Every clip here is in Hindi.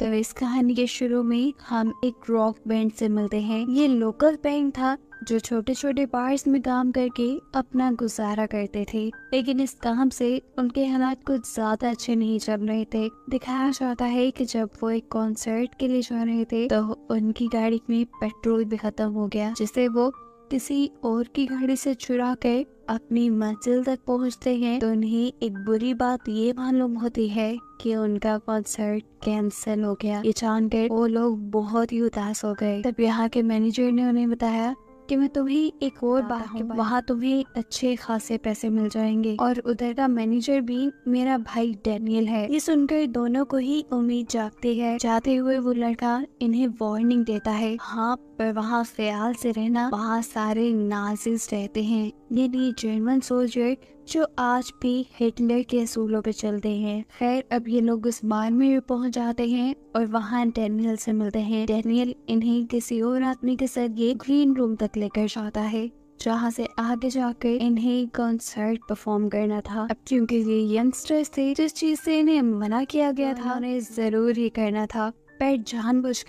तो इस कहानी के शुरू में हम एक रॉक बैंड से मिलते हैं ये लोकल बैंड था जो छोटे छोटे बार्स में काम करके अपना गुजारा करते थे लेकिन इस काम से उनके हालात कुछ ज्यादा अच्छे नहीं चल रहे थे दिखाया जाता है कि जब वो एक कॉन्सर्ट के लिए जा रहे थे तो उनकी गाड़ी में पेट्रोल भी खत्म हो गया जिसे वो किसी और की गाड़ी से चुरा के अपनी मंजिल तक पहुंचते हैं तो उन्हें एक बुरी बात ये मालूम होती है कि उनका कॉन्सर्ट कैंसिल हो गया ये जानकर वो लोग बहुत ही उदास हो गए तब यहाँ के मैनेजर ने उन्हें बताया कि मैं तुम्हें एक और हूँ वहाँ तुम्हें अच्छे खासे पैसे मिल जाएंगे और उधर का मैनेजर भी मेरा भाई डेनियल है ये सुनकर दोनों को ही उम्मीद जागती है जाते हुए वो लड़का इन्हें वार्निंग देता है हाँ पर वहाँ ख्याल से रहना वहाँ सारे नाजिज रहते हैं यानी जर्मन सोल्जर जो आज भी हिटलर के असूलों पे चलते हैं खैर अब ये लोग बार में भी पहुंच जाते हैं और वहाँ डेनियल से मिलते हैं डेनियल इन्हें किसी और आदमी के जरिए ग्रीन रूम तक लेकर जाता है जहाँ से आगे जाकर इन्हें कॉन्सर्ट परफॉर्म करना था अब क्योंकि ये यंगस्टर्स थे जिस चीज से इन्हें मना किया गया था उन्हें जरूर ही करना था पेट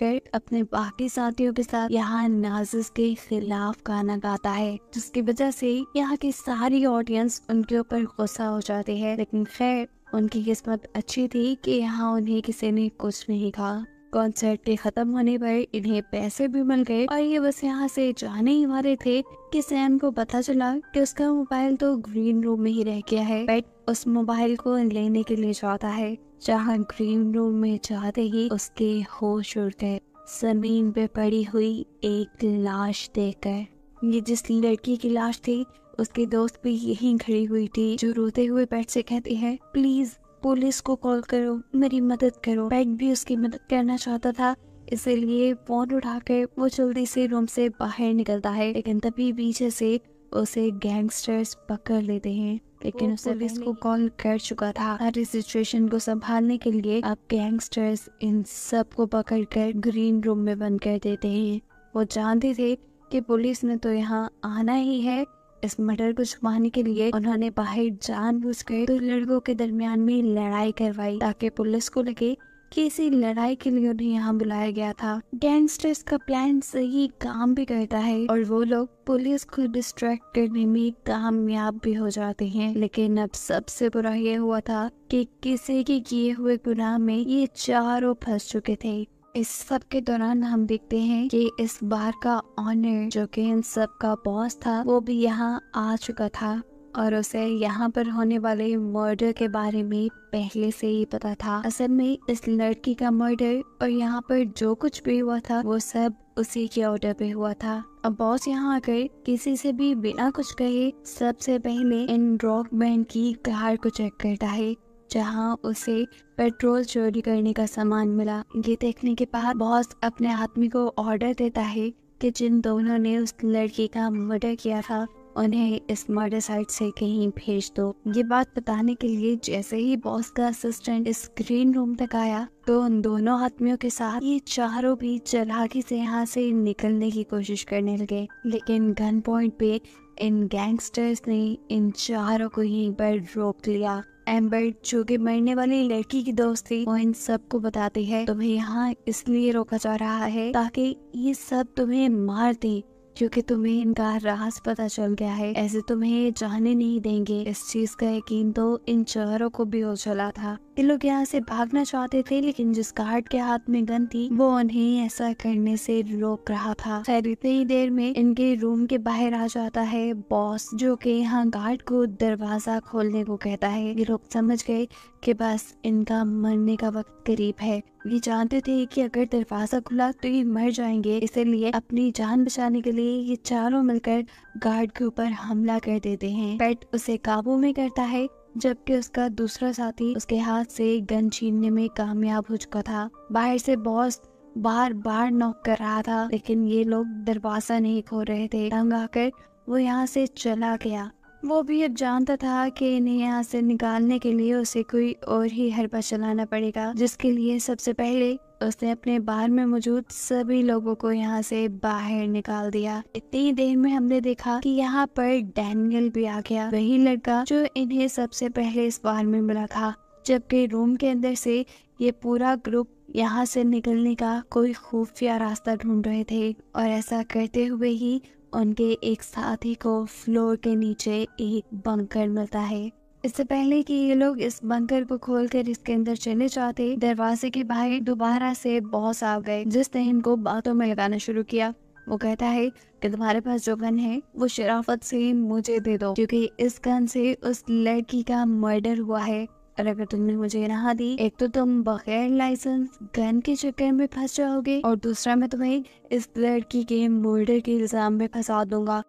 कर अपने बाकी साथियों के साथ यहाँ नाजिस के खिलाफ गाना गाता है जिसकी वजह से यहाँ की सारी ऑडियंस उनके ऊपर गुस्सा हो जाती है लेकिन खैर उनकी किस्मत अच्छी थी कि यहाँ उन्हें किसी ने कुछ नहीं कहा कॉन्सर्ट के खत्म होने पर इन्हें पैसे भी मिल गए और ये बस यहाँ से जाने ही वाले थे कि सैम को पता चला कि उसका मोबाइल तो ग्रीन रूम में ही रह गया है बट उस मोबाइल को लेने के लिए जाता है जहाँ ग्रीन रूम में जाते ही उसके होश उड़ते जमीन पे पड़ी हुई एक लाश देखकर ये जिस लड़की की लाश थी उसके दोस्त भी यही खड़ी हुई थी जो रोते हुए पेट से कहती है प्लीज पुलिस को कॉल करो मेरी मदद करो पेट भी उसकी मदद करना चाहता था इसलिए फोन उठाकर वो जल्दी से रूम से बाहर निकलता है लेकिन तभी पीछे से उसे गैंगस्टर्स पकड़ लेते हैं लेकिन उसे इसको कॉल कर चुका था हर सिचुएशन को संभालने के लिए अब गैंगस्टर्स इन सब को पकड़ कर ग्रीन रूम में बंद कर देते हैं वो जानते थे कि पुलिस ने तो यहाँ आना ही है इस मर्डर को छुपाने के लिए उन्होंने बाहर जान बुझ कर दो तो लड़कों के दरमियान में लड़ाई करवाई ताकि पुलिस को लगे किसी लड़ाई के लिए उन्हें यहाँ बुलाया गया था गैंगस्टर्स का प्लान सही काम भी करता है और वो लोग पुलिस को डिस्ट्रैक्ट करने में कामयाब भी हो जाते हैं लेकिन अब सबसे बुरा ये हुआ था कि किसी के किए हुए गुनाह में ये चारों फंस चुके थे इस सब के दौरान हम देखते हैं कि इस बार का ऑनर जो कि इन सब का बॉस था वो भी यहाँ आ चुका था और उसे यहाँ पर होने वाले मर्डर के बारे में पहले से ही पता था असल में इस लड़की का मर्डर और यहाँ पर जो कुछ भी हुआ था वो सब उसी के ऑर्डर पे हुआ था अब बॉस यहाँ आकर किसी से भी बिना कुछ कहे सबसे पहले इन रॉक बैंड की कार को चेक करता है जहाँ उसे पेट्रोल चोरी करने का सामान मिला ये देखने के बाद बॉस अपने आदमी को ऑर्डर देता है कि जिन दोनों ने उस लड़की का मर्डर किया था उन्हें इस मर्डर साइट से कहीं भेज दो ये बात बताने के लिए जैसे ही बॉस का असिस्टेंट इस ग्रीन रूम तक आया तो उन दोनों आदमियों के साथ ये चारों भी चलाकी से यहाँ से निकलने की कोशिश करने लगे लेकिन गन पॉइंट पे इन गैंगस्टर्स ने इन चारों को यहीं पर रोक लिया एम्बर जो कि मरने वाली लड़की की दोस्त थी वो इन सबको बताती है तुम्हें यहाँ इसलिए रोका जा रहा है ताकि ये सब तुम्हें मार दे क्योंकि तुम्हें इनका राज पता चल गया है ऐसे तुम्हें जाने नहीं देंगे इस चीज का यकीन तो इन चेहरों को भी हो चला था ये लोग यहाँ से भागना चाहते थे लेकिन जिस गार्ड के हाथ में गन थी वो उन्हें ऐसा करने से रोक रहा था खैर इतनी ही देर में इनके रूम के बाहर आ जाता है बॉस जो कि यहाँ गार्ड को दरवाजा खोलने को कहता है ये लोग समझ गए कि बस इनका मरने का वक्त करीब है ये जानते थे कि अगर दरवाजा खुला तो ये मर जाएंगे इसलिए अपनी जान बचाने के लिए ये चारों मिलकर गार्ड के ऊपर हमला कर देते हैं पेट उसे काबू में करता है जबकि उसका दूसरा साथी उसके हाथ से गन छीनने में कामयाब हो चुका था बाहर से बॉस बार बार नॉक कर रहा था लेकिन ये लोग दरवाजा नहीं खोल रहे थे तंग आकर वो यहाँ से चला गया वो भी अब जानता था कि इन्हें यहाँ से निकालने के लिए उसे कोई और ही हरबा चलाना पड़ेगा जिसके लिए सबसे पहले उसने अपने बार में मौजूद सभी लोगों को यहाँ से बाहर निकाल दिया इतनी देर में हमने देखा कि यहाँ पर डैनियल भी आ गया वही लड़का जो इन्हें सबसे पहले इस बार में मिला था जबकि रूम के अंदर से ये पूरा ग्रुप यहाँ से निकलने का कोई खुफिया रास्ता ढूंढ रहे थे और ऐसा करते हुए ही उनके एक साथी को फ्लोर के नीचे एक बंकर मिलता है इससे पहले कि ये लोग इस बंकर को खोलकर इसके अंदर चले जाते दरवाजे के बाहर दोबारा से बॉस आ गए जिसने इनको बातों में लगाना शुरू किया वो कहता है कि तुम्हारे पास जो गन है वो शराफत से मुझे दे दो क्योंकि इस गन से उस लड़की का मर्डर हुआ है और अगर तुमने मुझे नहा दी एक तो तुम बगैर लाइसेंस गन के चक्कर में फंस जाओगे और दूसरा मैं तुम्हें इस लड़की के मर्डर के इल्जाम में फंसा दूंगा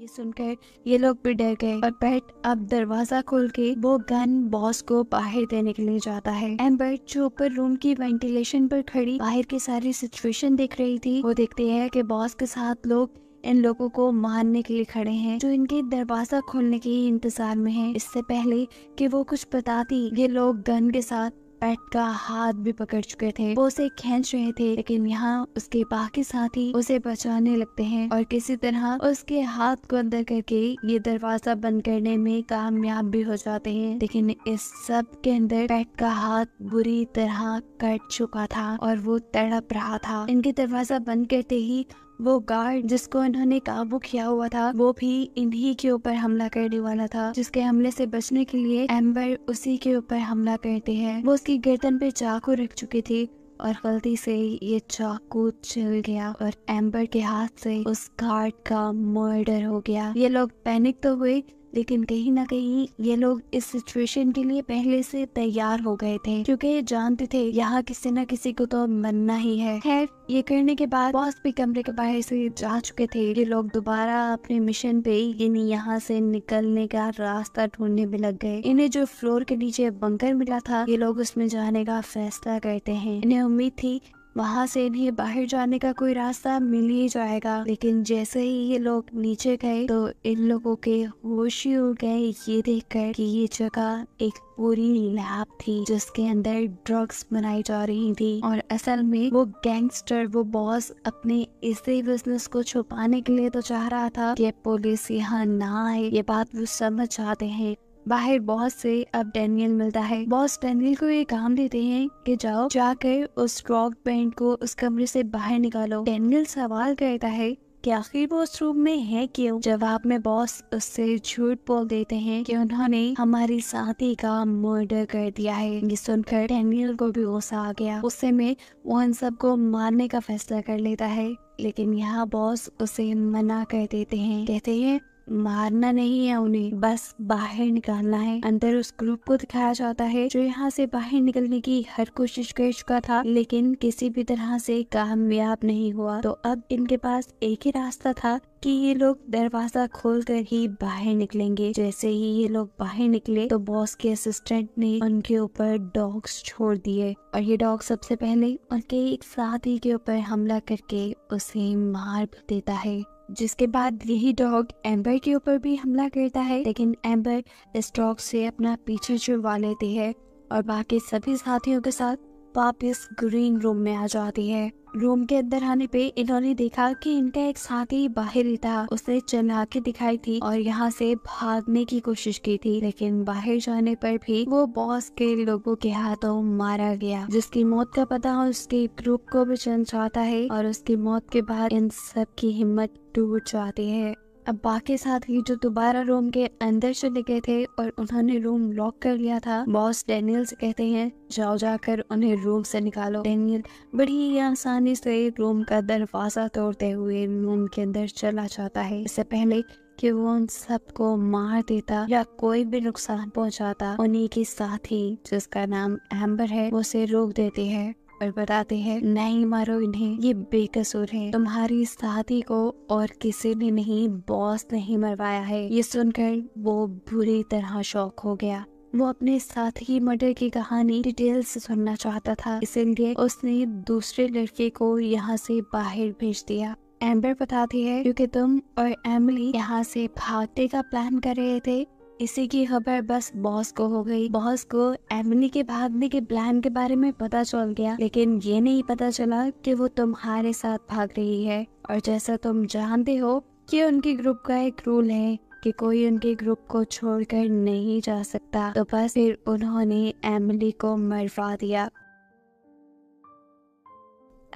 ये सुनकर ये लोग भी डर गए और पैट अब दरवाजा खोल के वो गन बॉस को बाहर देने के लिए जाता है एम्बर जो ऊपर रूम की वेंटिलेशन पर खड़ी बाहर की सारी सिचुएशन देख रही थी वो देखते हैं कि बॉस के साथ लोग इन लोगों को मारने के लिए खड़े हैं जो इनके दरवाजा खोलने के ही इंतजार में हैं इससे पहले कि वो कुछ बताती ये लोग गन के साथ पेट का हाथ भी पकड़ चुके थे वो उसे खेच रहे थे लेकिन यहाँ उसके बाकी साथी उसे बचाने लगते हैं और किसी तरह उसके हाथ को अंदर करके ये दरवाजा बंद करने में कामयाब भी हो जाते हैं लेकिन इस सब के अंदर पेट का हाथ बुरी तरह कट चुका था और वो तड़प रहा था इनके दरवाजा बंद करते ही वो गार्ड जिसको इन्होंने काबू किया हुआ था वो भी इन्हीं के ऊपर हमला करने वाला था जिसके हमले से बचने के लिए एम्बर उसी के ऊपर हमला करते हैं वो उसकी गर्दन पे चाकू रख चुकी थी और गलती से ये चाकू चल गया और एम्बर के हाथ से उस गार्ड का मर्डर हो गया ये लोग पैनिक तो हुए लेकिन कहीं ना कहीं ये लोग इस सिचुएशन के लिए पहले से तैयार हो गए थे क्योंकि ये जानते थे यहाँ किसी न किसी को तो मरना ही है खैर ये करने के बाद बॉस भी कमरे के बाहर से जा चुके थे ये लोग दोबारा अपने मिशन पे यानी यहाँ से निकलने का रास्ता ढूंढने में लग गए इन्हें जो फ्लोर के नीचे बंकर मिला था ये लोग उसमें जाने का फैसला करते हैं इन्हें उम्मीद थी वहाँ से इन्हें बाहर जाने का कोई रास्ता मिल ही जाएगा लेकिन जैसे ही ये लोग नीचे गए तो इन लोगों के होश ही उड़ गए ये देखकर कि ये जगह एक पूरी लैब थी जिसके अंदर ड्रग्स बनाई जा रही थी और असल में वो गैंगस्टर वो बॉस अपने इसी बिजनेस को छुपाने के लिए तो चाह रहा था कि पुलिस यहाँ ना आए ये बात वो समझ जाते हैं बाहर बॉस से अब डैनियल मिलता है बॉस डेनियल को ये काम देते हैं कि जाओ जाकर उस रॉक पेंट को उस कमरे से बाहर निकालो डेनियल सवाल करता है कि आखिर वो उस रूम में है क्यों जवाब में बॉस उससे झूठ बोल देते हैं कि उन्होंने हमारी साथी का मर्डर कर दिया है ये सुनकर डैनियल को भी गुस्सा आ गया उससे में वो इन सबको मारने का फैसला कर लेता है लेकिन यहाँ बॉस उसे मना कर देते हैं कहते हैं मारना नहीं है उन्हें बस बाहर निकालना है अंदर उस ग्रुप को दिखाया जाता है जो यहाँ से बाहर निकलने की हर कोशिश कर चुका था लेकिन किसी भी तरह से कामयाब नहीं हुआ तो अब इनके पास एक ही रास्ता था कि ये लोग दरवाजा खोलकर ही बाहर निकलेंगे जैसे ही ये लोग बाहर निकले तो बॉस के असिस्टेंट ने उनके ऊपर डॉग्स छोड़ दिए और ये डॉग सबसे पहले उनके एक साथी के ऊपर हमला करके उसे मार देता है जिसके बाद यही डॉग एम्बर के ऊपर भी हमला करता है लेकिन एम्बर इस डॉग से अपना पीछे छुड़वा लेती है और बाकी सभी साथियों के साथ वापस ग्रीन रूम में आ जाती है रूम के अंदर आने पे इन्होंने देखा कि इनका एक साथी बाहर ही था उसने चला के दिखाई थी और यहाँ से भागने की कोशिश की थी लेकिन बाहर जाने पर भी वो बॉस के लोगों के हाथों मारा गया जिसकी मौत का पता उसके ग्रुप को भी चल जाता है और उसकी मौत के बाद इन सब की हिम्मत टूट जाती है अब बाकी साथ ही जो दोबारा रूम के अंदर चले गए थे और उन्होंने रूम लॉक कर लिया था बॉस डेनियल से कहते हैं जाओ जाकर उन्हें रूम से निकालो डेनियल बड़ी ही आसानी से रूम का दरवाजा तोड़ते हुए रूम के अंदर चला जाता है इससे पहले कि वो उन सबको मार देता या कोई भी नुकसान पहुंचाता उन्हीं के साथ ही जिसका नाम एम्बर है उसे रोक देती है और बताते हैं नहीं मारो इन्हें ये बेकसूर है तुम्हारी साथी को और किसी ने नहीं बॉस नहीं मरवाया है ये सुनकर वो बुरी तरह शौक हो गया वो अपने साथी की मर्डर की कहानी डिटेल से सुनना चाहता था इसलिए उसने दूसरे लड़के को यहाँ से बाहर भेज दिया एम्बर बताती है क्योंकि तुम और एमिली यहाँ से भागने का प्लान कर रहे थे इसी की खबर बस बॉस को हो गई बॉस को एमिली के भागने के प्लान के बारे में पता चल गया लेकिन ये नहीं पता चला कि वो तुम्हारे साथ भाग रही है और जैसा तुम जानते हो कि उनके ग्रुप का एक रूल है कि कोई उनके ग्रुप को छोड़कर नहीं जा सकता तो बस फिर उन्होंने एमिली को मरवा दिया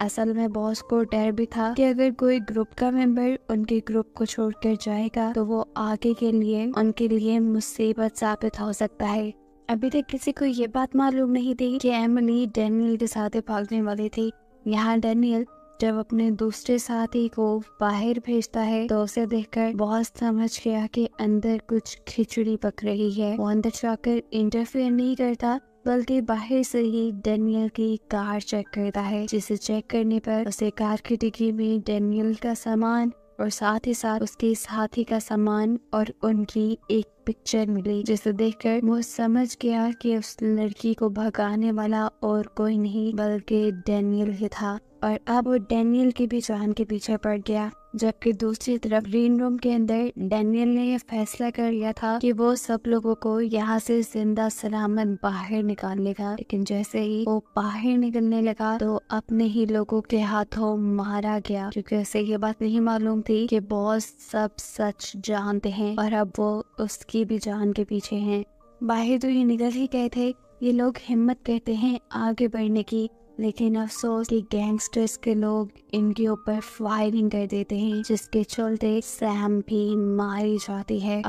असल में बॉस को डर भी था कि अगर कोई ग्रुप का मेंबर उनके ग्रुप को छोड़कर जाएगा तो वो आगे के लिए उनके लिए मुसीबत साबित हो सकता है अभी तक किसी को ये बात मालूम नहीं थी कि एमली डेनियल के साथ भागने वाले थी यहाँ डैनियल जब अपने दूसरे साथी को बाहर भेजता है तो उसे देखकर बॉस समझ गया कि अंदर कुछ खिचड़ी पक रही है वो अंदर जाकर इंटरफेयर नहीं करता बल्कि बाहर से ही डेनियल की कार चेक करता है जिसे चेक करने पर उसे कार की डिग्री में डेनियल का सामान और साथ ही साथ उसके साथी का सामान और उनकी एक पिक्चर मिली जिसे देखकर वो समझ गया कि उस लड़की को भगाने वाला और कोई नहीं बल्कि डेनियल ही था और अब वो डैनियल की भी जान के पीछे पड़ गया जबकि दूसरी तरफ ग्रीन रूम के अंदर डेनियल ने यह फैसला कर लिया था कि वो सब लोगों को यहाँ से जिंदा सलामत बाहर निकालेगा लेकिन जैसे ही वो बाहर निकलने लगा तो अपने ही लोगों के हाथों मारा गया क्योंकि उसे ये बात नहीं मालूम थी कि बॉस सब सच जानते हैं और अब वो उसकी भी जान के पीछे है बाहर तो ये निकल ही गए थे ये लोग हिम्मत करते हैं आगे बढ़ने की लेकिन अफसोस कि गैंगस्टर्स के लोग इनके ऊपर फायरिंग कर देते हैं जिसके चलते सैम भी मारी जाती है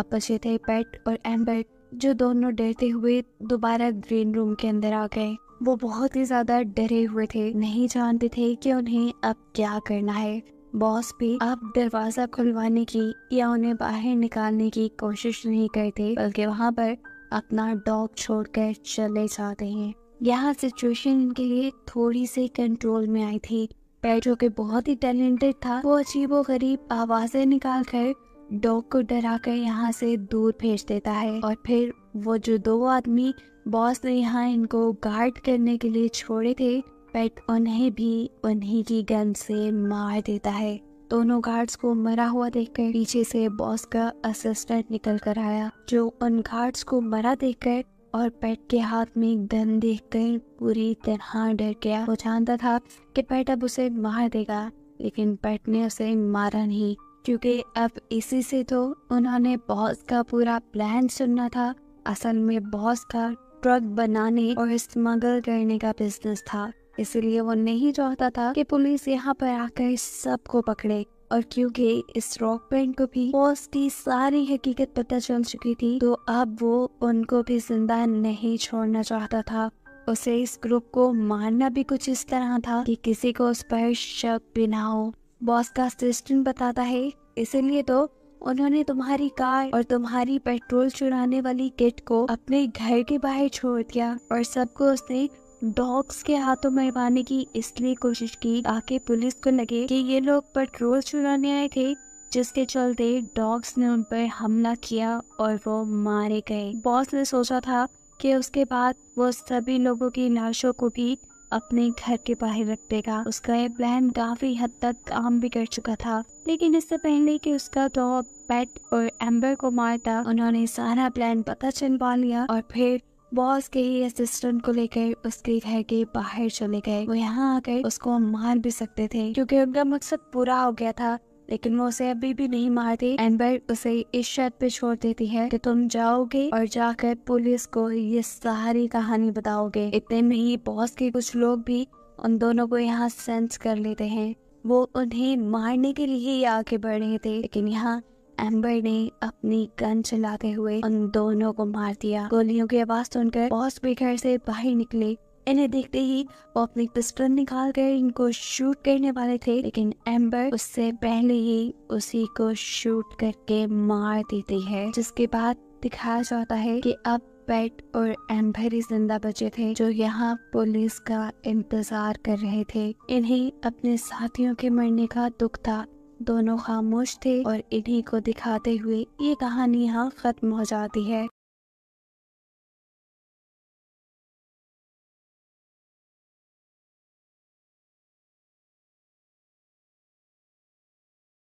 थे पेट और एम्बर्ट जो दोनों डरते हुए दोबारा ग्रीन रूम के अंदर आ गए वो बहुत ही ज्यादा डरे हुए थे नहीं जानते थे कि उन्हें अब क्या करना है बॉस भी अब दरवाजा खुलवाने की या उन्हें बाहर निकालने की कोशिश नहीं करते बल्कि वहाँ पर अपना डॉग छोड़कर चले जाते हैं यहाँ सिचुएशन इनके लिए थोड़ी सी कंट्रोल में आई थी पेट के बहुत ही टैलेंटेड था वो अजीबो गरीब आवाज़ें निकाल कर डॉग को डरा कर यहाँ से दूर भेज देता है और फिर वो जो दो आदमी बॉस ने यहाँ इनको गार्ड करने के लिए छोड़े थे पेट उन्हें भी उन्हीं की गन से मार देता है दोनों गार्ड्स को मरा हुआ देखकर पीछे से बॉस का असिस्टेंट निकल कर आया जो उन गार्ड्स को मरा देखकर और पेट के हाथ में एक दन देखकर पूरी तरह डर गया वो जानता था कि पेट अब उसे मार देगा लेकिन पेट ने उसे मारा नहीं क्योंकि अब इसी से तो उन्होंने बॉस का पूरा प्लान सुनना था असल में बॉस का ड्रग बनाने और स्मगल करने का बिजनेस था इसलिए वो नहीं चाहता था कि पुलिस यहाँ पर आकर सबको पकड़े और क्योंकि इस रॉक पेंट को भी बॉस की सारी हकीकत पता चल चुकी थी तो अब वो उनको भी जिंदा नहीं छोड़ना चाहता था उसे इस ग्रुप को मारना भी कुछ इस तरह था कि किसी को उस पर शक भी ना हो बॉस का असिस्टेंट बताता है इसीलिए तो उन्होंने तुम्हारी कार और तुम्हारी पेट्रोल चुराने वाली किट को अपने घर के बाहर छोड़ दिया और सबको उसने डॉग्स के हाथों मरवाने की इसलिए कोशिश की ताकि पुलिस को लगे कि ये लोग पेट्रोल चुराने आए थे जिसके चलते डॉग्स ने उन पर हमला किया और वो मारे गए बॉस ने सोचा था कि उसके बाद वो सभी लोगों की लाशों को भी अपने घर के बाहर रख देगा उसका ये प्लान काफी हद तक काम भी कर चुका था लेकिन इससे पहले कि उसका डॉग पेट और एम्बर को मारता उन्होंने सारा प्लान पता चल पा लिया और फिर बॉस के ही असिस्टेंट को लेकर उसके घर के बाहर चले गए वो यहाँ आकर उसको मार भी सकते थे क्योंकि उनका मकसद पूरा हो गया था लेकिन वो उसे अभी भी नहीं मारती एनबर उसे इस शर्त पे छोड़ देती है कि तुम जाओगे और जाकर पुलिस को ये सारी कहानी बताओगे इतने में ही बॉस के कुछ लोग भी उन दोनों को यहाँ सेंस कर लेते हैं वो उन्हें मारने के लिए ही आगे बढ़ रहे थे लेकिन यहाँ एम्बर ने अपनी गन चलाते हुए उन दोनों को मार दिया गोलियों की आवाज सुनकर बॉस भी घर से बाहर निकले इन्हें देखते ही वो अपनी पिस्टल निकाल कर इनको शूट करने वाले थे लेकिन एम्बर उससे पहले ही उसी को शूट करके मार देती है जिसके बाद दिखाया जाता है कि अब पेट और एम्बर ही जिंदा बचे थे जो यहाँ पुलिस का इंतजार कर रहे थे इन्हें अपने साथियों के मरने का दुख था दोनों खामोश थे और इन्हीं को दिखाते हुए ये कहानी यहाँ खत्म हो जाती है